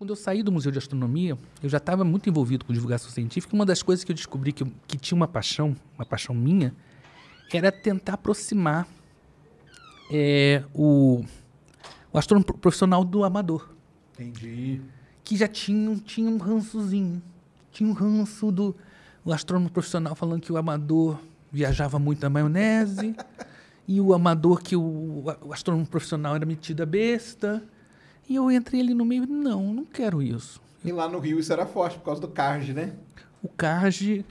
Quando eu saí do Museu de Astronomia, eu já estava muito envolvido com divulgação científica. Uma das coisas que eu descobri que, que tinha uma paixão, uma paixão minha, era tentar aproximar é, o, o astrônomo profissional do amador. Entendi. Que já tinha, tinha um rançozinho. Tinha um ranço do o astrônomo profissional falando que o amador viajava muito na maionese e o amador que o, o astrônomo profissional era metido a besta. E eu entrei ali no meio, não, não quero isso. E lá no Rio isso era forte por causa do CARD, né? O CARD,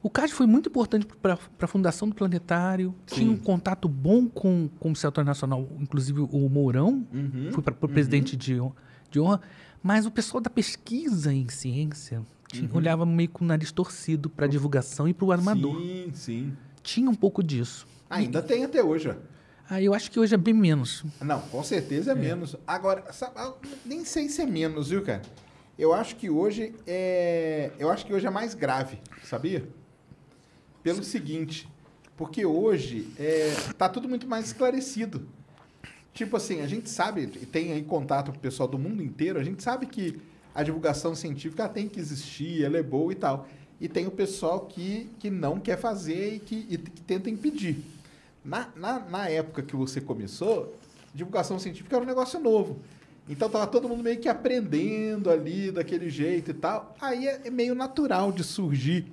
o CAD foi muito importante para a fundação do Planetário. Sim. Tinha um contato bom com, com o setor nacional, inclusive o Mourão, uhum, foi para o uhum. presidente de, de honra. Mas o pessoal da pesquisa em ciência tinha, uhum. olhava meio com o nariz torcido para a divulgação e para o armador. Sim, sim. Tinha um pouco disso. Ainda e, tem até hoje. Ó. Ah, eu acho que hoje é bem menos. Não, com certeza é, é. menos. Agora, sabe, ah, nem sei se é menos, viu, cara? Eu acho que hoje é. Eu acho que hoje é mais grave, sabia? Pelo Sim. seguinte, porque hoje é, tá tudo muito mais esclarecido. Tipo assim, a gente sabe, e tem aí contato com o pessoal do mundo inteiro, a gente sabe que a divulgação científica tem que existir, ela é boa e tal. E tem o pessoal que, que não quer fazer e que, e que tenta impedir. Na, na, na época que você começou, divulgação científica era um negócio novo. Então tava todo mundo meio que aprendendo ali daquele jeito e tal. Aí é, é meio natural de surgir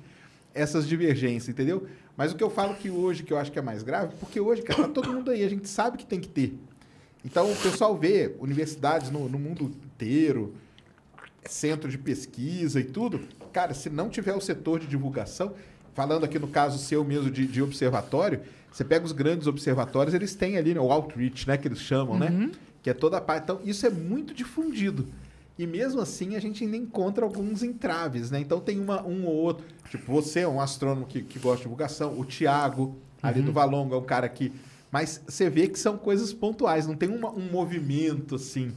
essas divergências, entendeu? Mas o que eu falo que hoje, que eu acho que é mais grave, porque hoje, cara, tá todo mundo aí, a gente sabe que tem que ter. Então o pessoal vê universidades no, no mundo inteiro, centro de pesquisa e tudo. Cara, se não tiver o setor de divulgação, falando aqui no caso seu mesmo de, de observatório, você pega os grandes observatórios, eles têm ali né, o outreach, né, que eles chamam, né, uhum. né? Que é toda a parte. Então, isso é muito difundido. E mesmo assim, a gente ainda encontra alguns entraves, né? Então, tem uma, um ou outro. Tipo, você é um astrônomo que, que gosta de divulgação, o Tiago, uhum. ali do uhum. Valongo, é um cara que. Mas você vê que são coisas pontuais, não tem uma, um movimento assim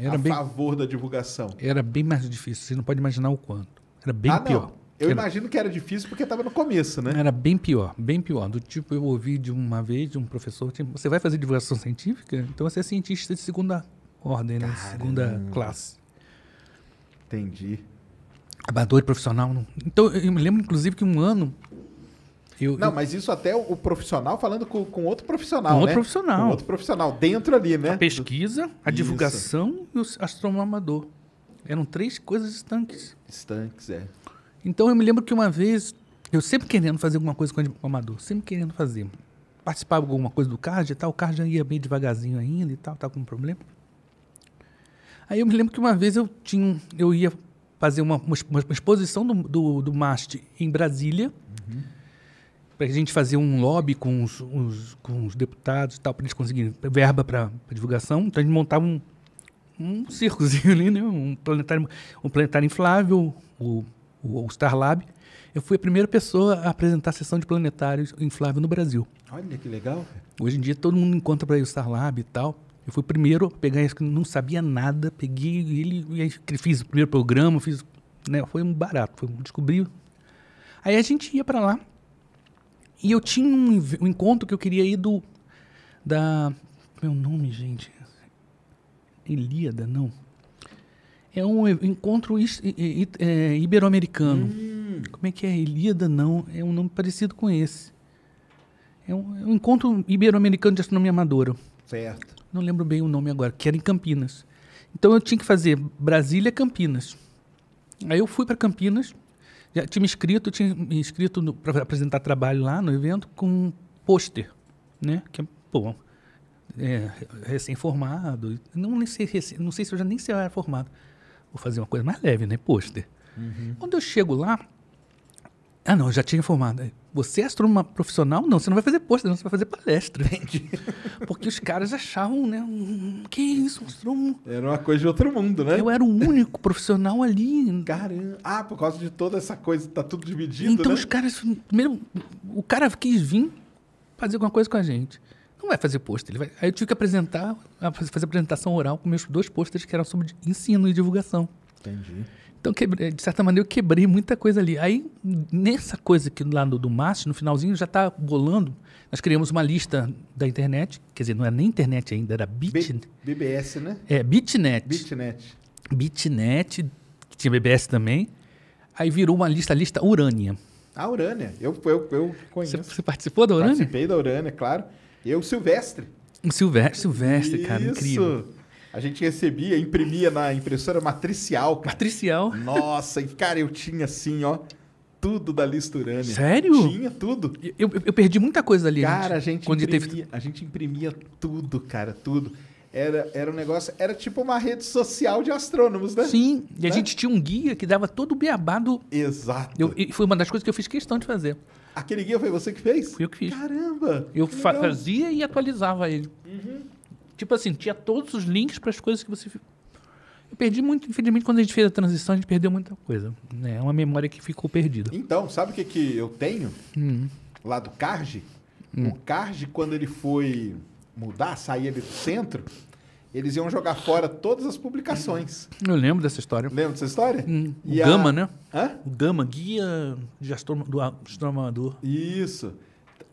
é, a bem, favor da divulgação. Era bem mais difícil, você não pode imaginar o quanto. Era bem ah, pior. Não. Eu era... imagino que era difícil porque estava no começo, né? Era bem pior, bem pior. Do tipo, eu ouvi de uma vez de um professor, tipo, você vai fazer divulgação científica? Então você é cientista de segunda ordem, né? Segunda classe. Entendi. Abador profissional. Não... Então, eu me lembro, inclusive, que um ano eu, não, eu... mas isso até o profissional falando com, com outro profissional, com outro né? profissional. Com outro profissional, dentro ali, né? A pesquisa, a isso. divulgação e o astrônomo amador. Eram três coisas estanques. Estanques, é. Então eu me lembro que uma vez, eu sempre querendo fazer alguma coisa com amador, sempre querendo fazer. Participar de alguma coisa do card e tal, o card já ia bem devagarzinho ainda e tal, tá com um problema. Aí eu me lembro que uma vez eu tinha, eu ia fazer uma, uma, uma exposição do, do, do MAST em Brasília, uhum. para a gente fazer um lobby com os, os com os deputados e tal, para eles conseguirem verba para divulgação. Então a gente montava um, um circozinho ali, né? um, planetário, um planetário inflável, o o Starlab, eu fui a primeira pessoa a apresentar a sessão de planetários inflável no Brasil. Olha que legal. Hoje em dia todo mundo encontra para ir o Starlab e tal. Eu fui o primeiro a pegar isso que não sabia nada, peguei ele e fiz o primeiro programa, fiz, né, foi um barato, foi, descobri. Aí a gente ia para lá e eu tinha um, um, encontro que eu queria ir do da meu nome, gente. Eliada, não. É um encontro é, ibero-americano. Hum. Como é que é? Ilíada? Não, é um nome parecido com esse. É um, é um encontro ibero-americano de astronomia amadora. Certo. Não lembro bem o nome agora, que era em Campinas. Então eu tinha que fazer Brasília-Campinas. Aí eu fui para Campinas, já tinha me inscrito, tinha me inscrito para apresentar trabalho lá no evento com um pôster, né? Que é, pô, é, recém-formado, não, sei, não sei se eu já nem sei se eu era formado. Vou fazer uma coisa mais leve, né? Pôster. Uhum. Quando eu chego lá, ah, não, já tinha informado. Você é astrônoma profissional? Não, você não vai fazer pôster, não, você vai fazer palestra. Entendi. Porque os caras achavam, né? Um, que isso, um astrônomo? Era uma coisa de outro mundo, né? Eu era o único profissional ali. Caramba. Ah, por causa de toda essa coisa, tá tudo dividido. Então né? os caras. Primeiro, o cara quis vir fazer alguma coisa com a gente não vai fazer pôster. Ele vai... Aí eu tive que apresentar, fazer apresentação oral com meus dois pôsteres que eram sobre ensino e divulgação. Entendi. Então, quebrei, de certa maneira, eu quebrei muita coisa ali. Aí, nessa coisa que lá do, do Márcio, no finalzinho, já está bolando. Nós criamos uma lista da internet, quer dizer, não era nem internet ainda, era Bit... B BBS, né? É, Bitnet. Bitnet. Bitnet, que tinha BBS também. Aí virou uma lista, a lista Urânia. A Urânia, eu, eu, eu conheço. Você, você participou da Urânia? Participei da Urânia, claro. Eu, Silvestre. O Silvestre, Silvestre, Isso. cara, incrível. A gente recebia, imprimia na impressora matricial. Cara. Matricial? Nossa, e cara, eu tinha assim, ó, tudo da Listurânia. Sério? Tinha tudo. Eu, eu, eu perdi muita coisa ali. Cara, né, a, gente imprimia, teve... a gente imprimia tudo, cara, tudo era, era um negócio, era tipo uma rede social de astrônomos, né? Sim, e né? a gente tinha um guia que dava todo o beabá do. Exato. Eu, e foi uma das coisas que eu fiz questão de fazer. Aquele guia foi você que fez? Fui eu que fiz. Caramba! Eu fa legal. fazia e atualizava ele. Uhum. Tipo assim, tinha todos os links para as coisas que você. Eu perdi muito, infelizmente, quando a gente fez a transição, a gente perdeu muita coisa. Né? É uma memória que ficou perdida. Então, sabe o que, que eu tenho? Hum. Lá do Carge? Hum. O Carge, quando ele foi mudar, sair ele do centro, eles iam jogar fora todas as publicações. Eu lembro dessa história. Lembra dessa história? Hum, o Gama, a... né? Hã? O Gama, guia de astro... do Isso.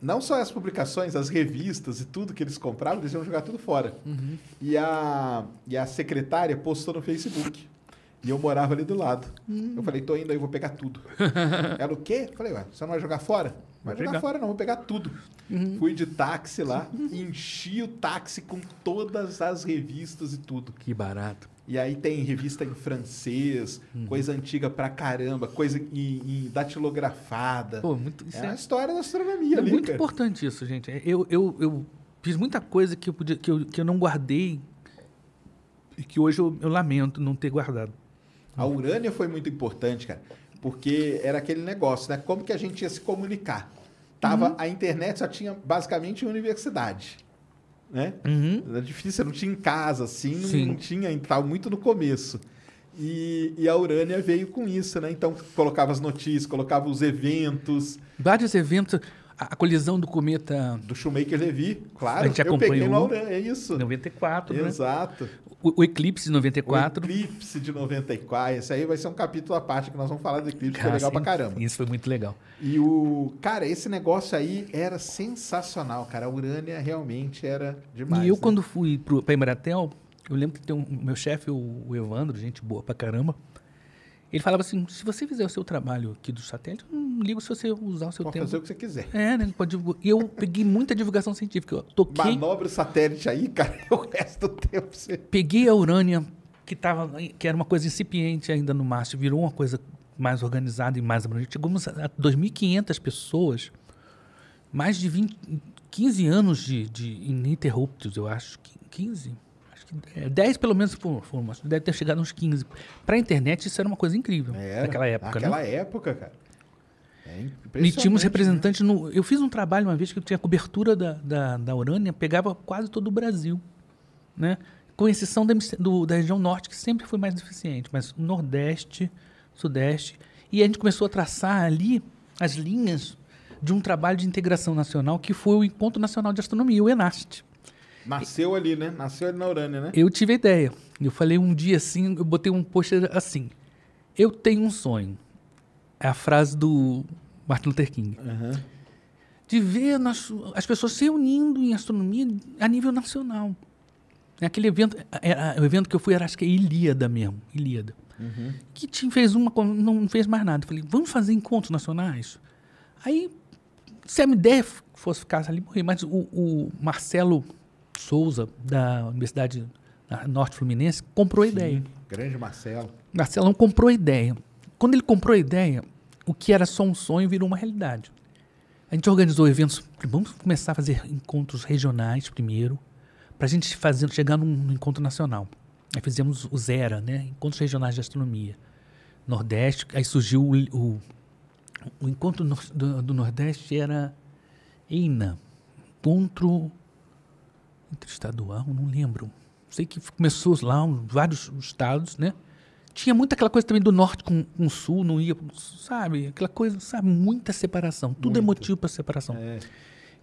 Não só as publicações, as revistas e tudo que eles compravam, eles iam jogar tudo fora. Uhum. E, a... e a secretária postou no Facebook. E eu morava ali do lado. Hum. Eu falei, tô indo aí, vou pegar tudo. Ela, o quê? Eu falei, ué, você não vai jogar fora? Não vai jogar, jogar fora não, vou pegar tudo. Uhum. Fui de táxi lá, enchi o táxi com todas as revistas e tudo. Que barato. E aí tem revista em francês, uhum. coisa antiga pra caramba, coisa em, em datilografada. Pô, muito, é, é a história da astronomia, É ali, muito cara. importante isso, gente. É, eu, eu, eu fiz muita coisa que eu, podia, que eu, que eu não guardei e que hoje eu, eu lamento não ter guardado. A Urânia foi muito importante, cara, porque era aquele negócio, né? Como que a gente ia se comunicar? tava, uhum. a internet só tinha basicamente universidade. Né? Uhum. Era difícil, não tinha em casa, assim, não tinha, estava muito no começo. E, e, a Urânia veio com isso, né? Então colocava as notícias, colocava os eventos. Vários eventos a, colisão do cometa. Do Shoemaker-Levy, claro. A gente acompanhou. Eu peguei no é isso. 94, né? Exato. Né? O, o, Eclipse de 94. O Eclipse de 94. Esse aí vai ser um capítulo à parte que nós vamos falar do Eclipse, cara, que é legal sim, pra caramba. Isso foi muito legal. E o. Cara, esse negócio aí era sensacional, cara. A Urânia realmente era demais. E eu, né? quando fui pro, pra Embratel, eu lembro que tem um, meu chefe, o, o Evandro, gente boa pra caramba. Ele falava assim: se você fizer o seu trabalho aqui do satélite, não ligo se você usar o seu pode tempo. Pode fazer o que você quiser. É, né? Pode E eu peguei muita divulgação científica. Eu toquei. Manobra o satélite aí, cara, o resto do tempo você. Peguei a urânia, que, tava, que era uma coisa incipiente ainda no Márcio, virou uma coisa mais organizada e mais abrangente. Chegamos a 2.500 pessoas, mais de 20, 15 anos de, de ininterruptos, eu acho. 15? 10 é, pelo menos por forma deve ter chegado uns 15. Pra internet isso era uma coisa incrível. Era, é, naquela época, né? Naquela né? época, cara. É e tínhamos né? representantes né? no. Eu fiz um trabalho uma vez que eu tinha cobertura da, da, da Urânia, pegava quase todo o Brasil. Né? Com exceção da, do, da região norte, que sempre foi mais deficiente, mas Nordeste, Sudeste. E a gente começou a traçar ali as linhas de um trabalho de integração nacional que foi o Encontro Nacional de Astronomia, o ENAST. Nasceu ali, né? Nasceu ali na Urânia, né? Eu tive a ideia. Eu falei um dia assim, eu botei um pôster assim. Eu tenho um sonho. É a frase do Martin Luther King. Uhum. De ver nas, as pessoas se unindo em astronomia a nível nacional. É aquele evento, era, é, é, o evento que eu fui era, acho que é Ilíada mesmo, Ilíada. Uhum. Que fez uma, não fez mais nada. Eu falei, vamos fazer encontros nacionais? Aí, se a minha ideia fosse ficar ali, morrer. Mas o, o Marcelo Souza, da Universidade Norte Fluminense, comprou a Sim, ideia. Grande Marcelo. Marcelão comprou a ideia. Quando ele comprou a ideia, o que era só um sonho virou uma realidade. A gente organizou eventos. Vamos começar a fazer encontros regionais primeiro, para a gente fazer, chegar num, encontro nacional. Aí fizemos o Zera, né? Encontros Regionais de Astronomia. Nordeste, aí surgiu o, o, o encontro do, do, Nordeste era EINA, Encontro Interestadual, não lembro. Sei que começou lá vários estados, né? Tinha muita aquela coisa também do norte com, com o sul, não ia, sabe? Aquela coisa, sabe? Muita separação. Tudo é Muito. é motivo para separação. É.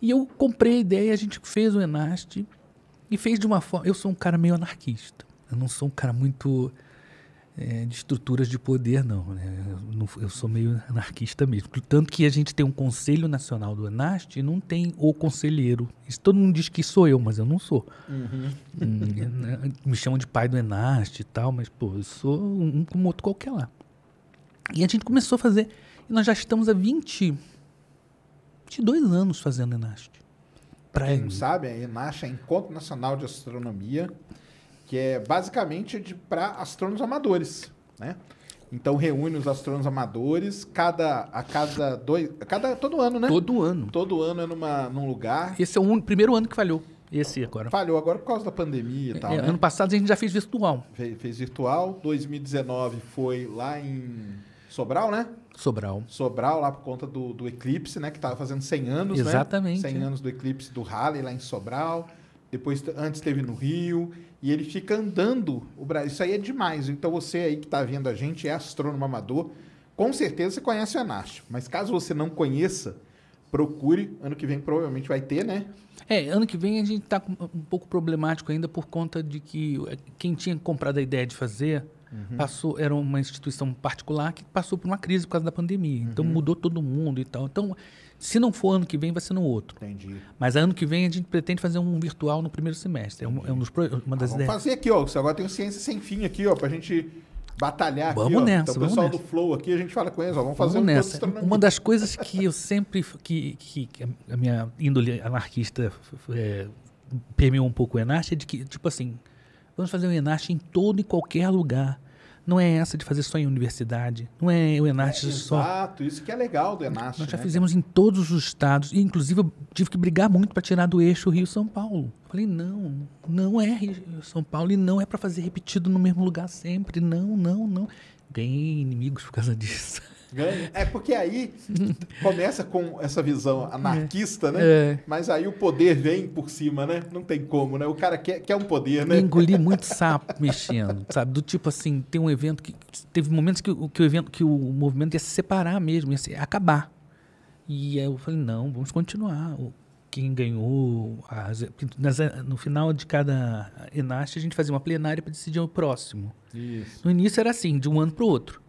E eu comprei a ideia, a gente fez o Enast e fez de uma forma. Eu sou um cara meio anarquista. Eu não sou um cara muito é, de estruturas de poder, não, né? eu não, Eu sou meio anarquista mesmo. Tanto que a gente tem um Conselho Nacional do Anast e não tem o conselheiro. Isso todo mundo diz que sou eu, mas eu não sou. Uhum. Hum, me chamam de pai do Enast e tal, mas, pô, eu sou um como outro qualquer lá. E a gente começou a fazer, e nós já estamos há 20, 22 anos fazendo Enast. Pra Quem não sabe, a Enast é Encontro Nacional de Astronomia que é basicamente para astrônomos amadores, né? Então reúne os astrônomos amadores, cada a cada dois, cada todo ano, né? Todo ano. Todo ano é numa num lugar. Esse é o un, primeiro ano que falhou. Esse agora. Falhou agora por causa da pandemia e tal. É, né? Ano passado a gente já fez virtual. Fe, fez virtual. 2019 foi lá em Sobral, né? Sobral. Sobral, lá por conta do, do eclipse, né? Que estava fazendo 100 anos, né? Exatamente. né? 100 é. anos do eclipse do Halley lá em Sobral depois antes teve no Rio, e ele fica andando o Brasil. Isso aí é demais. Então você aí que está vendo a gente é astrônomo amador, com certeza você conhece a NASH, mas caso você não conheça, procure. Ano que vem provavelmente vai ter, né? É, ano que vem a gente está um pouco problemático ainda por conta de que é, quem tinha comprado a ideia de fazer uhum. passou, era uma instituição particular que passou por uma crise por causa da pandemia. Então uhum. mudou todo mundo e tal. Então se não for ano que vem, vai ser no outro. Entendi. Mas ano que vem a gente pretende fazer um virtual no primeiro semestre. É, é um dos, uma das ah, vamos ideias. fazer aqui, ó. Agora tem o Ciência Sem Fim aqui, ó, pra gente batalhar vamos aqui, Nessa, então, vamos nessa. O pessoal do Flow aqui, a gente fala com eles, ó, vamos fazer vamos um nessa. Uma das coisas que eu sempre. que, que, que a minha índole anarquista é, permeou um pouco o Enarte é de que, tipo assim, vamos fazer o Enarte em todo e qualquer lugar não é essa de fazer só em universidade, não é o Enarte é, só. Exato, isso que é legal do Enarte. Nós já né? fizemos em todos os estados, e inclusive eu tive que brigar muito para tirar do eixo Rio-São Paulo. falei, não, não é Rio-São Paulo e não é para fazer repetido no mesmo lugar sempre, não, não, não. Ganhei inimigos por causa disso. Ganha. É porque aí começa com essa visão é. anarquista, né? É. Mas aí o poder vem por cima, né? Não tem como, né? O cara quer, quer um poder, né? Eu engoli muito sapo mexendo, sabe? Do tipo assim, tem um evento que. Teve momentos que, que o evento, que o movimento ia se separar mesmo, ia, se, acabar. E aí eu falei, não, vamos continuar. Quem ganhou. As, no final de cada enaste, a gente fazia uma plenária para decidir o próximo. Isso. No início era assim, de um ano para o outro.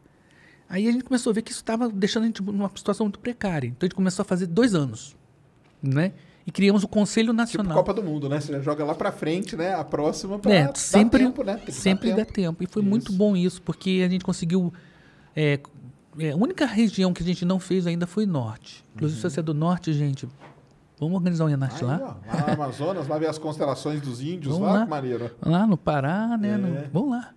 Aí a gente começou a ver que isso estava deixando a gente numa situação muito precária. Então a gente começou a fazer dois anos, né? E criamos o Conselho tipo Nacional. Tipo Copa do Mundo, né? Você joga lá para frente, né? A próxima para é, tempo, né? sempre tempo. dá tempo. E foi isso. muito bom isso, porque a gente conseguiu... É, é, a única região que a gente não fez ainda foi Norte. Inclusive, uhum. se você é do Norte, gente, Vamos organizar um Enarte lá. Ó, lá no Amazonas, lá ver as constelações dos índios, vamos lá, lá maneiro. Lá no Pará, né? É. No, vamos lá.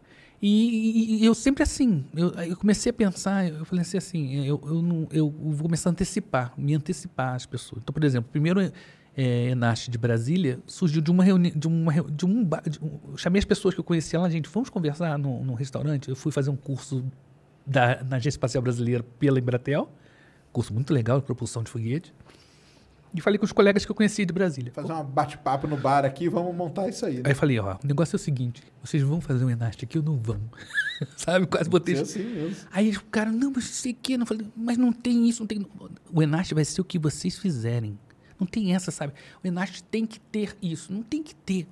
E, e, eu sempre assim, eu, eu, comecei a pensar, eu falei assim, assim eu, eu, não, eu vou começar a antecipar, me antecipar às pessoas. Então, por exemplo, primeiro é, eh, Enache de Brasília surgiu de uma reunião, de, uma, de um de um, eu chamei as pessoas que eu conhecia lá, gente, fomos conversar num, num restaurante? Eu fui fazer um curso da, na Agência Espacial Brasileira pela Embratel, curso muito legal de propulsão de foguete. E falei com os colegas que eu conheci de Brasília. Fazer um bate-papo no bar aqui, vamos montar isso aí. Né? Aí falei, ó, o negócio é o seguinte, vocês vão fazer um enaste aqui ou não vão? Sabe? Quase botei... Isso. Assim mesmo. Aí o cara, não, mas sei o quê. falei, mas não tem isso, não tem... O enaste vai ser o que vocês fizerem. Não tem essa, sabe? O enaste tem que ter isso. Não tem que ter.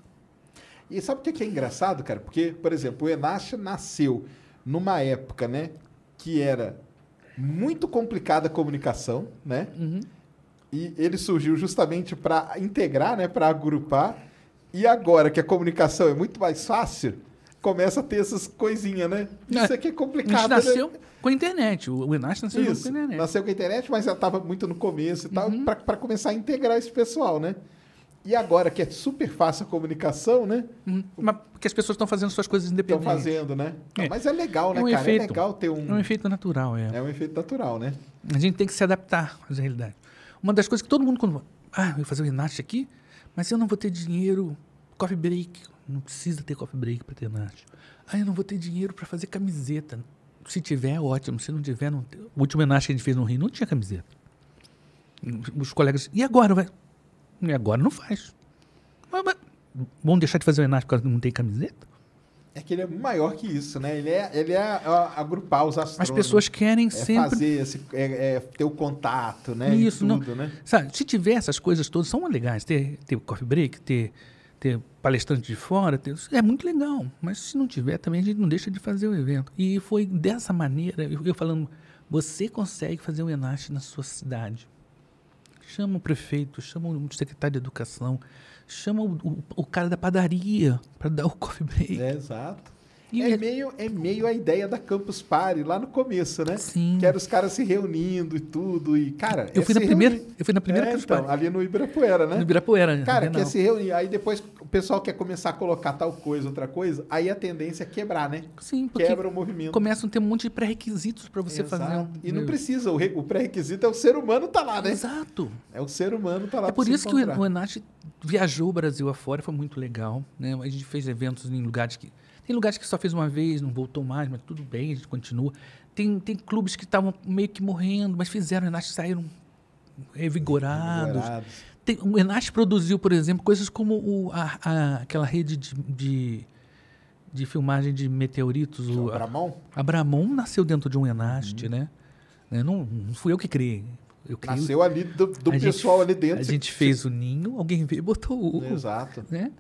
E sabe o que é engraçado, cara? Porque, por exemplo, o enaste nasceu numa época, né? Que era muito complicada a comunicação, né? Uhum. E ele surgiu justamente para integrar, né, para agrupar. E agora que a comunicação é muito mais fácil, começa a ter essas coisinhas, né? Isso é. aqui é complicado. A gente né? nasceu né? com a internet. O Inácio nasceu Isso, com a internet. Nasceu com a internet, mas já estava muito no começo e tal, uhum. para começar a integrar esse pessoal, né? E agora que é super fácil a comunicação, né? Uhum. Mas porque as pessoas estão fazendo suas coisas independentes. Estão fazendo, né? é. Mas é legal, é né, é um cara? É efeito, é legal ter um. É um efeito natural, é. É um efeito natural, né? A gente tem que se adaptar às realidades. Uma das coisas que todo mundo quando. Ah, eu vou fazer o ginástica aqui, mas eu não vou ter dinheiro. Coffee break. Não precisa ter coffee break para ter ginástica. Ah, eu não vou ter dinheiro para fazer camiseta. Se tiver, ótimo. Se não tiver, não. O último ginástica que a gente fez no Rio não tinha camiseta. Os colegas. E agora? Vai? E agora não faz. Mas, mas, vamos deixar de fazer o ginástica porque não tem camiseta? é que ele é maior que isso, né? Ele é, ele é agrupar os astrônomos. As pessoas querem é sempre... Fazer esse, é, é, ter o contato, né? Isso, tudo, não. né? Sabe, se tiver essas coisas todas, são legais. Ter, ter coffee break, ter, ter palestrante de fora, ter, é muito legal. Mas se não tiver também, a gente não deixa de fazer o evento. E foi dessa maneira, eu, eu falando, você consegue fazer o um na sua cidade. Chama o prefeito, chama o secretário de educação, chama o, o, o cara da padaria para dar o coffee break. É, exato. E é, é, meio, é meio a ideia da Campus Party lá no começo, né? Sim. Que era os caras se reunindo e tudo. E, cara. Eu, é fui, na primeira, eu fui na primeira é, Campus então, Party. Ali no Ibirapuera, né? No Ibirapuera. Né? Cara, quer se reunir. Aí depois o pessoal quer começar a colocar tal coisa, outra coisa. Aí a tendência é quebrar, né? Sim, porque Quebra o movimento. Começam a ter um monte de pré-requisitos para você Exato. fazer. Um... E não precisa. O, re... o pré-requisito é o ser humano tá lá, né? Exato. É o ser humano tá lá. É por isso que o Enate viajou o Brasil afora, foi muito legal. Né? A gente fez eventos em lugares que. Tem lugares que só fez uma vez, não voltou mais, mas tudo bem, a gente continua. Tem, tem clubes que estavam meio que morrendo, mas fizeram, Renato saíram revigorados. Tem, o Enast produziu, por exemplo, coisas como o, a, a, aquela rede de, de, de, filmagem de meteoritos. É o, Abramon? Abramon nasceu dentro de um Enast, uhum. né? né? Não, não fui eu que criei. Nasceu ali do, do pessoal gente, ali dentro. A gente fez o ninho, alguém veio e botou o. Exato. Né?